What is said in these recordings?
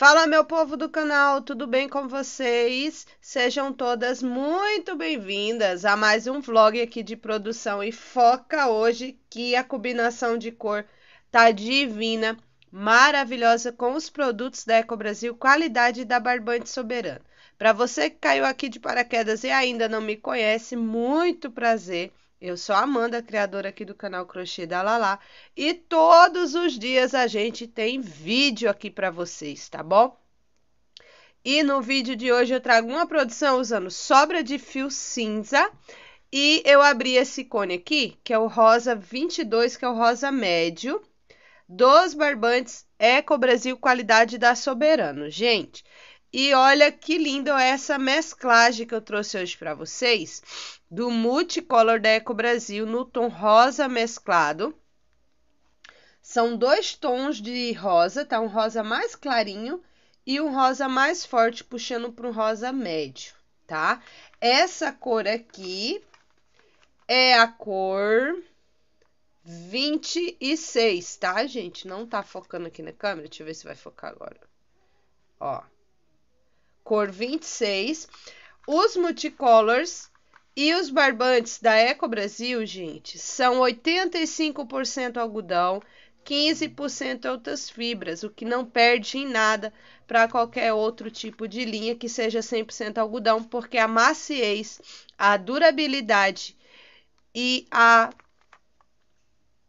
Fala, meu povo do canal, tudo bem com vocês? Sejam todas muito bem-vindas a mais um vlog aqui de produção e foca hoje que a combinação de cor tá divina, maravilhosa com os produtos da Eco Brasil, qualidade da Barbante Soberano. Para você que caiu aqui de paraquedas e ainda não me conhece, muito prazer. Eu sou a Amanda, criadora aqui do canal Crochê da Lala, e todos os dias a gente tem vídeo aqui para vocês, tá bom? E no vídeo de hoje eu trago uma produção usando sobra de fio cinza e eu abri esse cone aqui, que é o rosa 22, que é o rosa médio, dos barbantes Eco Brasil Qualidade da Soberano. Gente, e olha que linda essa mesclagem que eu trouxe hoje para vocês do Multicolor da Eco Brasil no tom rosa mesclado. São dois tons de rosa, tá? Um rosa mais clarinho e um rosa mais forte, puxando para um rosa médio, tá? Essa cor aqui é a cor 26, tá, gente? Não tá focando aqui na câmera, deixa eu ver se vai focar agora. Ó cor 26, os multicolors e os barbantes da Eco Brasil, gente, são 85% algodão, 15% outras fibras, o que não perde em nada para qualquer outro tipo de linha que seja 100% algodão, porque a maciez, a durabilidade e a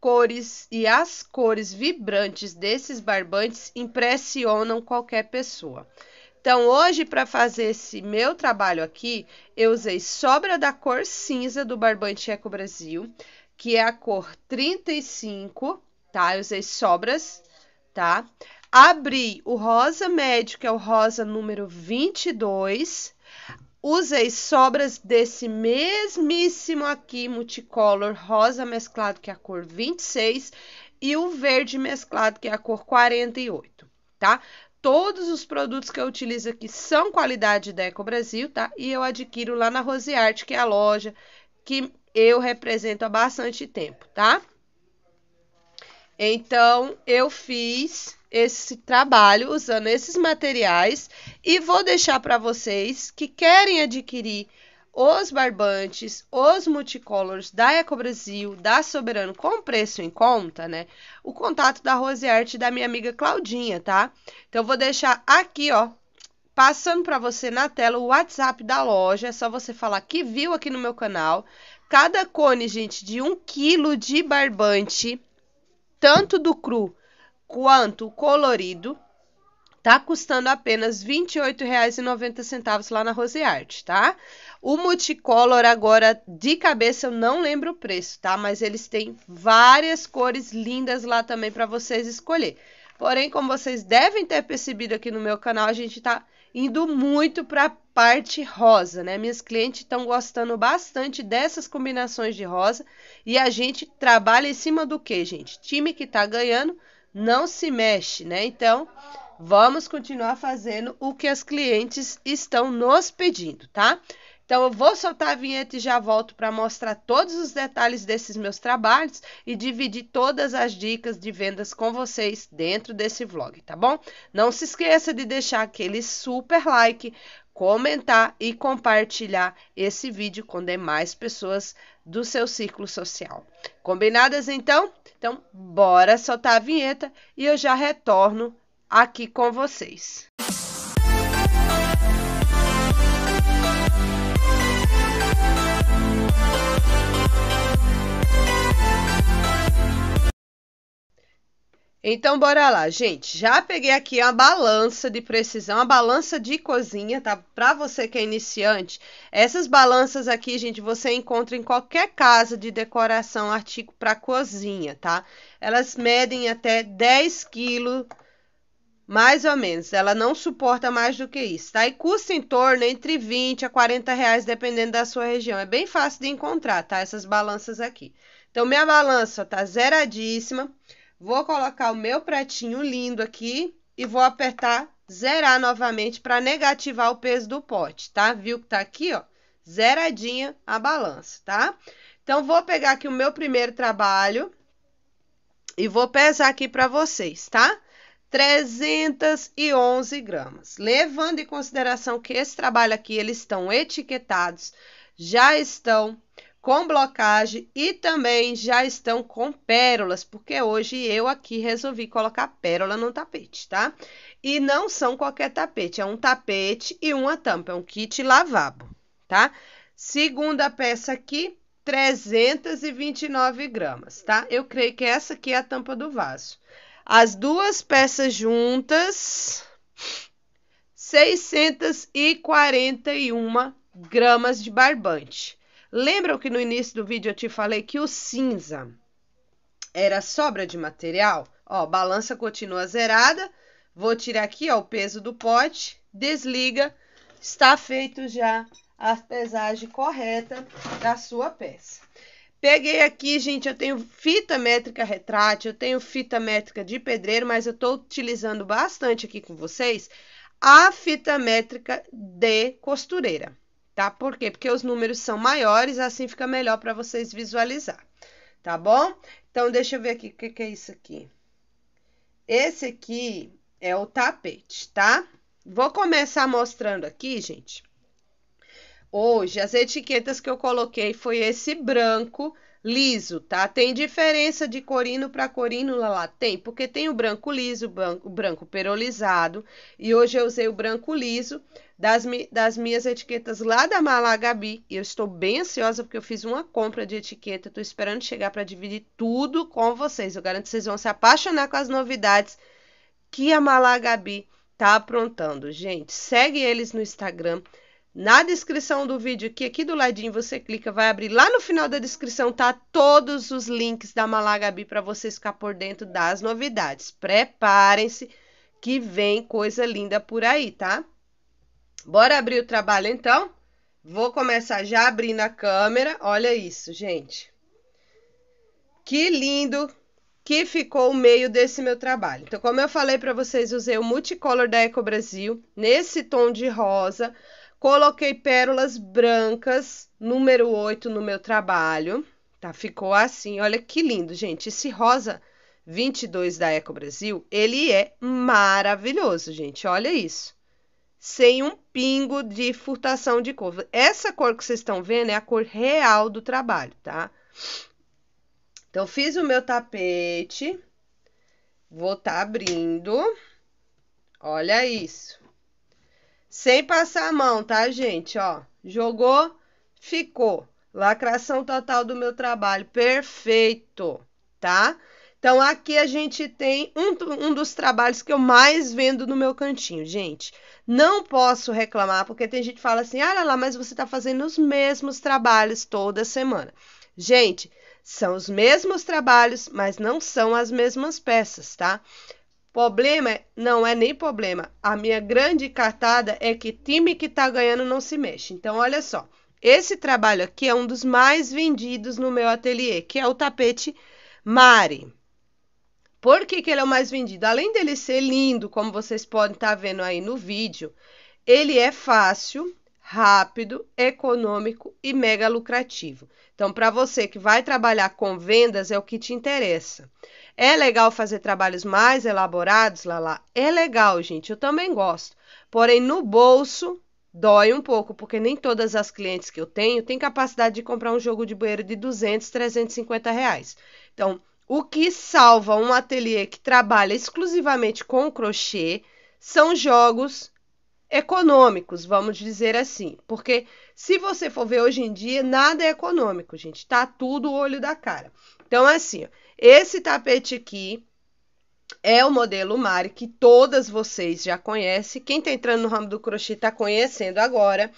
cores e as cores vibrantes desses barbantes impressionam qualquer pessoa. Então, hoje, para fazer esse meu trabalho aqui, eu usei sobra da cor cinza do Barbante Eco Brasil, que é a cor 35, tá? Eu usei sobras, tá? Abri o rosa médio, que é o rosa número 22. Usei sobras desse mesmíssimo aqui, multicolor, rosa mesclado, que é a cor 26, e o verde mesclado, que é a cor 48, tá? Todos os produtos que eu utilizo aqui são qualidade da Eco Brasil, tá? E eu adquiro lá na Rose Art, que é a loja que eu represento há bastante tempo, tá? Então, eu fiz esse trabalho usando esses materiais e vou deixar para vocês que querem adquirir os barbantes, os multicolors da Eco Brasil, da Soberano, com preço em conta, né? O contato da Rose Art da minha amiga Claudinha, tá? Então, eu vou deixar aqui, ó, passando para você na tela o WhatsApp da loja. É só você falar que viu aqui no meu canal. Cada cone, gente, de um quilo de barbante, tanto do cru quanto colorido, Tá custando apenas R$ 28,90 lá na Rosearte, tá? O multicolor agora de cabeça eu não lembro o preço, tá? Mas eles têm várias cores lindas lá também para vocês escolher. Porém, como vocês devem ter percebido aqui no meu canal, a gente tá indo muito para a parte rosa, né? Minhas clientes estão gostando bastante dessas combinações de rosa e a gente trabalha em cima do que, gente? Time que tá ganhando não se mexe, né? Então, Vamos continuar fazendo o que as clientes estão nos pedindo, tá? Então, eu vou soltar a vinheta e já volto para mostrar todos os detalhes desses meus trabalhos e dividir todas as dicas de vendas com vocês dentro desse vlog, tá bom? Não se esqueça de deixar aquele super like, comentar e compartilhar esse vídeo com demais pessoas do seu círculo social. Combinadas então? Então, bora soltar a vinheta e eu já retorno aqui com vocês. Então, bora lá, gente. Já peguei aqui a balança de precisão, a balança de cozinha, tá? Para você que é iniciante, essas balanças aqui, gente, você encontra em qualquer casa de decoração, artigo para cozinha, tá? Elas medem até 10 quilos mais ou menos. Ela não suporta mais do que isso, tá? E custa em torno entre 20 a 40 reais, dependendo da sua região. É bem fácil de encontrar, tá? Essas balanças aqui. Então, minha balança ó, tá zeradíssima. Vou colocar o meu pratinho lindo aqui e vou apertar zerar novamente para negativar o peso do pote, tá? Viu que tá aqui, ó? Zeradinha a balança, tá? Então, vou pegar aqui o meu primeiro trabalho e vou pesar aqui para vocês, Tá? 311 gramas. Levando em consideração que esse trabalho aqui, eles estão etiquetados, já estão com blocagem e também já estão com pérolas, porque hoje eu aqui resolvi colocar pérola no tapete, tá? E não são qualquer tapete, é um tapete e uma tampa, é um kit lavabo, tá? Segunda peça aqui, 329 gramas, tá? Eu creio que essa aqui é a tampa do vaso. As duas peças juntas, 641 gramas de barbante. Lembram que no início do vídeo eu te falei que o cinza era sobra de material? Ó, balança continua zerada. Vou tirar aqui, ó, o peso do pote, desliga. Está feito já a pesagem correta da sua peça. Peguei aqui, gente, eu tenho fita métrica retrátil, eu tenho fita métrica de pedreiro, mas eu estou utilizando bastante aqui com vocês a fita métrica de costureira, tá? Por quê? Porque os números são maiores, assim fica melhor para vocês visualizar, tá bom? Então, deixa eu ver aqui, o que, que é isso aqui? Esse aqui é o tapete, tá? Vou começar mostrando aqui, gente, Hoje, as etiquetas que eu coloquei foi esse branco liso, tá? Tem diferença de corino para corino lá, lá? Tem, porque tem o branco liso, o branco, o branco perolizado, e hoje eu usei o branco liso das, das minhas etiquetas lá da Malagabi, e eu estou bem ansiosa porque eu fiz uma compra de etiqueta, tô esperando chegar para dividir tudo com vocês, eu garanto que vocês vão se apaixonar com as novidades que a Malagabi tá aprontando. Gente, segue eles no Instagram, na descrição do vídeo aqui, aqui do ladinho você clica, vai abrir lá no final da descrição tá todos os links da Malagabi para você ficar por dentro das novidades. Preparem-se que vem coisa linda por aí, tá? Bora abrir o trabalho então? Vou começar já abrindo a câmera. Olha isso, gente. Que lindo que ficou o meio desse meu trabalho. Então, como eu falei para vocês, usei o Multicolor da Eco Brasil nesse tom de rosa Coloquei pérolas brancas, número 8, no meu trabalho, tá? Ficou assim, olha que lindo, gente. Esse rosa 22 da Eco Brasil, ele é maravilhoso, gente, olha isso. Sem um pingo de furtação de cor. Essa cor que vocês estão vendo é a cor real do trabalho, tá? Então, fiz o meu tapete, vou tá abrindo, olha isso. Sem passar a mão, tá, gente? Ó, jogou, ficou. Lacração total do meu trabalho, perfeito, tá? Então, aqui a gente tem um, um dos trabalhos que eu mais vendo no meu cantinho, gente. Não posso reclamar, porque tem gente que fala assim, olha ah, lá, mas você está fazendo os mesmos trabalhos toda semana. Gente, são os mesmos trabalhos, mas não são as mesmas peças, tá? Problema não é nem problema. A minha grande cartada é que time que tá ganhando não se mexe. Então, olha só. Esse trabalho aqui é um dos mais vendidos no meu ateliê, que é o tapete Mari. Por que, que ele é o mais vendido? Além dele ser lindo, como vocês podem estar tá vendo aí no vídeo, ele é fácil, rápido, econômico e mega lucrativo. Então, para você que vai trabalhar com vendas, é o que te interessa. É legal fazer trabalhos mais elaborados, Lala? É legal, gente, eu também gosto. Porém, no bolso dói um pouco, porque nem todas as clientes que eu tenho têm capacidade de comprar um jogo de banheiro de 200, 350 reais. Então, o que salva um ateliê que trabalha exclusivamente com crochê são jogos econômicos, vamos dizer assim. Porque se você for ver hoje em dia, nada é econômico, gente. Tá tudo olho da cara. Então, é assim, ó, esse tapete aqui é o modelo Mari, que todas vocês já conhecem. Quem está entrando no ramo do crochê está conhecendo agora.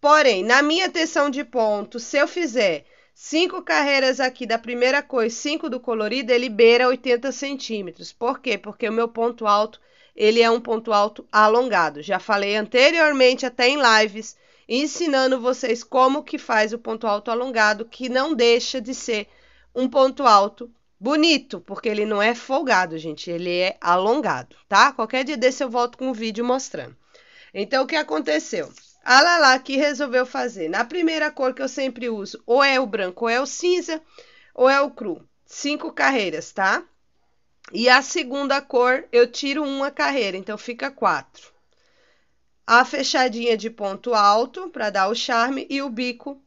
Porém, na minha tensão de ponto, se eu fizer cinco carreiras aqui da primeira cor e cinco do colorido, ele beira 80 centímetros. Por quê? Porque o meu ponto alto, ele é um ponto alto alongado. Já falei anteriormente, até em lives, ensinando vocês como que faz o ponto alto alongado, que não deixa de ser um ponto alto bonito, porque ele não é folgado, gente, ele é alongado, tá? Qualquer dia desse eu volto com um vídeo mostrando. Então, o que aconteceu? A Lala que resolveu fazer. Na primeira cor que eu sempre uso, ou é o branco, ou é o cinza, ou é o cru. Cinco carreiras, tá? E a segunda cor, eu tiro uma carreira, então fica quatro. A fechadinha de ponto alto, para dar o charme, e o bico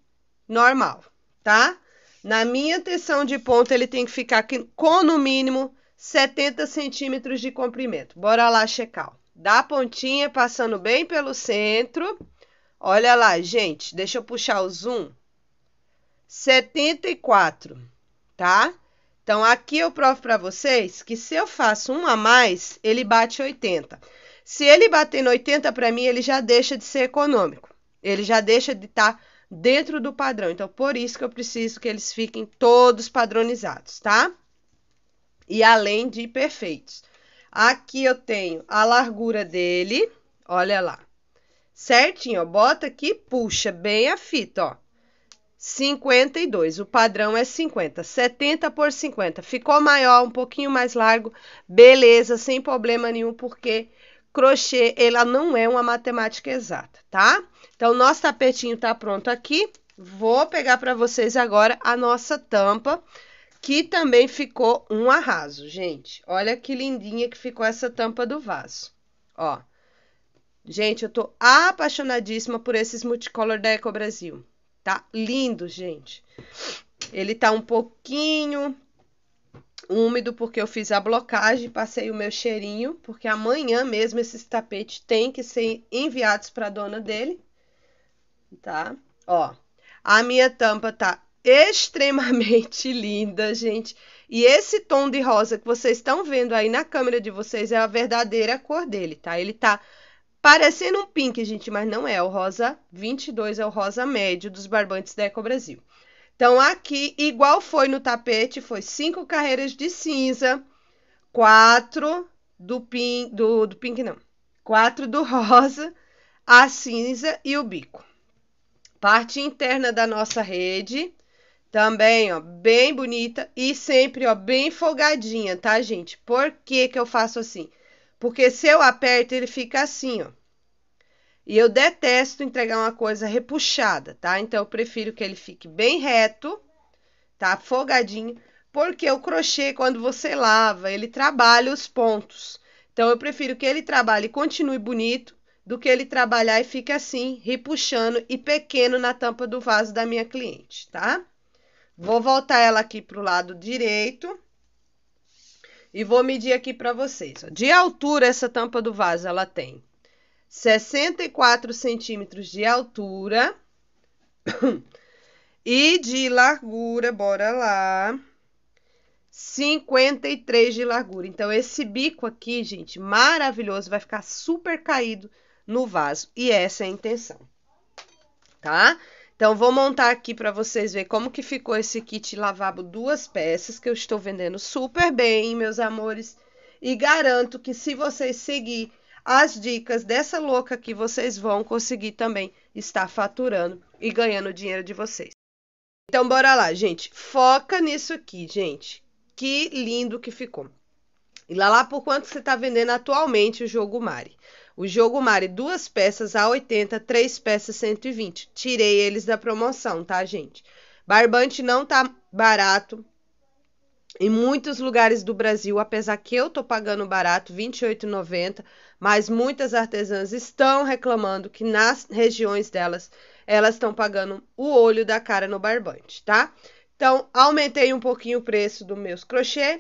normal, tá? Na minha tensão de ponta ele tem que ficar com no mínimo 70 centímetros de comprimento. Bora lá checar. Da pontinha, passando bem pelo centro. Olha lá, gente, deixa eu puxar o zoom. 74, tá? Então, aqui eu provo para vocês que se eu faço um a mais, ele bate 80. Se ele bater no 80, para mim, ele já deixa de ser econômico. Ele já deixa de estar... Tá dentro do padrão. Então, por isso que eu preciso que eles fiquem todos padronizados, tá? E além de perfeitos. Aqui eu tenho a largura dele, olha lá. Certinho, ó, bota aqui, puxa bem a fita, ó. 52, o padrão é 50, 70 por 50. Ficou maior, um pouquinho mais largo, beleza, sem problema nenhum, porque crochê, ela não é uma matemática exata, tá? Então, nosso tapetinho tá pronto aqui. Vou pegar para vocês agora a nossa tampa, que também ficou um arraso, gente. Olha que lindinha que ficou essa tampa do vaso, ó. Gente, eu tô apaixonadíssima por esses multicolor da Eco Brasil. Tá lindo, gente. Ele tá um pouquinho úmido porque eu fiz a blocagem, passei o meu cheirinho, porque amanhã mesmo esses tapetes têm que ser enviados para a dona dele, tá? Ó, a minha tampa tá extremamente linda, gente. E esse tom de rosa que vocês estão vendo aí na câmera de vocês é a verdadeira cor dele, tá? Ele tá parecendo um pink, gente, mas não é. O rosa 22 é o rosa médio dos barbantes da Eco Brasil. Então, aqui, igual foi no tapete, foi cinco carreiras de cinza, quatro do pink, do, do pink não, quatro do rosa, a cinza e o bico. Parte interna da nossa rede, também, ó, bem bonita e sempre, ó, bem folgadinha, tá, gente? Por que que eu faço assim? Porque se eu aperto, ele fica assim, ó. E eu detesto entregar uma coisa repuxada, tá? Então eu prefiro que ele fique bem reto, tá? Folgadinho, porque o crochê, quando você lava, ele trabalha os pontos. Então eu prefiro que ele trabalhe e continue bonito do que ele trabalhar e fique assim, repuxando e pequeno na tampa do vaso da minha cliente, tá? Vou voltar ela aqui pro lado direito. E vou medir aqui para vocês. Ó. De altura, essa tampa do vaso, ela tem 64 centímetros de altura e de largura, bora lá, 53 de largura. Então, esse bico aqui, gente, maravilhoso, vai ficar super caído no vaso. E essa é a intenção, tá? Então, vou montar aqui para vocês ver como que ficou esse kit lavabo duas peças, que eu estou vendendo super bem, meus amores. E garanto que se vocês seguirem as dicas dessa louca que vocês vão conseguir também estar faturando e ganhando dinheiro de vocês. Então, bora lá, gente. Foca nisso aqui, gente. Que lindo que ficou. E lá, lá por quanto você está vendendo atualmente o jogo Mari? O jogo Mari, duas peças a 80, três peças 120. Tirei eles da promoção, tá, gente? Barbante não tá barato, em muitos lugares do Brasil, apesar que eu estou pagando barato, R$ 28,90, mas muitas artesãs estão reclamando que nas regiões delas, elas estão pagando o olho da cara no barbante, tá? Então, aumentei um pouquinho o preço dos meus crochê,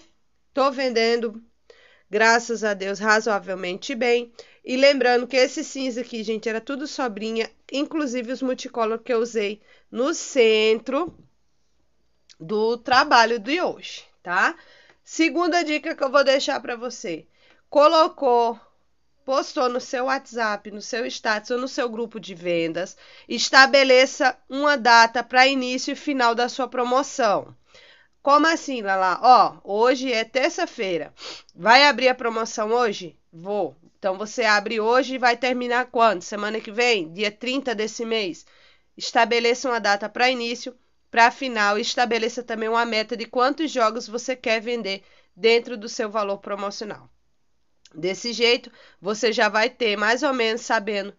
Estou vendendo, graças a Deus, razoavelmente bem. E lembrando que esse cinza aqui, gente, era tudo sobrinha, inclusive os multicolor que eu usei no centro do trabalho de hoje tá? Segunda dica que eu vou deixar para você: colocou, postou no seu WhatsApp, no seu status ou no seu grupo de vendas, estabeleça uma data para início e final da sua promoção. Como assim, Lala? Ó, hoje é terça-feira. Vai abrir a promoção hoje? Vou. Então você abre hoje e vai terminar quando? Semana que vem? Dia 30 desse mês? Estabeleça uma data para início para afinal final estabeleça também uma meta de quantos jogos você quer vender dentro do seu valor promocional. Desse jeito, você já vai ter mais ou menos sabendo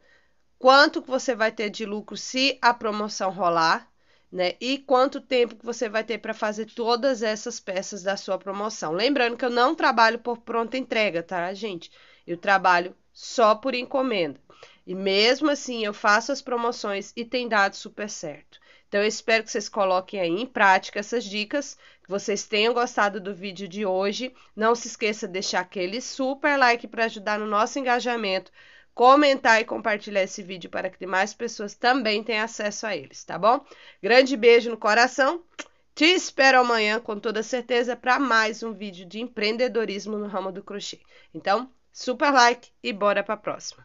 quanto você vai ter de lucro se a promoção rolar, né? E quanto tempo que você vai ter para fazer todas essas peças da sua promoção. Lembrando que eu não trabalho por pronta entrega, tá, gente? Eu trabalho só por encomenda. E mesmo assim, eu faço as promoções e tem dado super certo. Então eu espero que vocês coloquem aí em prática essas dicas, que vocês tenham gostado do vídeo de hoje. Não se esqueça de deixar aquele super like para ajudar no nosso engajamento, comentar e compartilhar esse vídeo para que mais pessoas também tenham acesso a eles, tá bom? Grande beijo no coração. Te espero amanhã com toda certeza para mais um vídeo de empreendedorismo no ramo do crochê. Então, super like e bora para a próxima.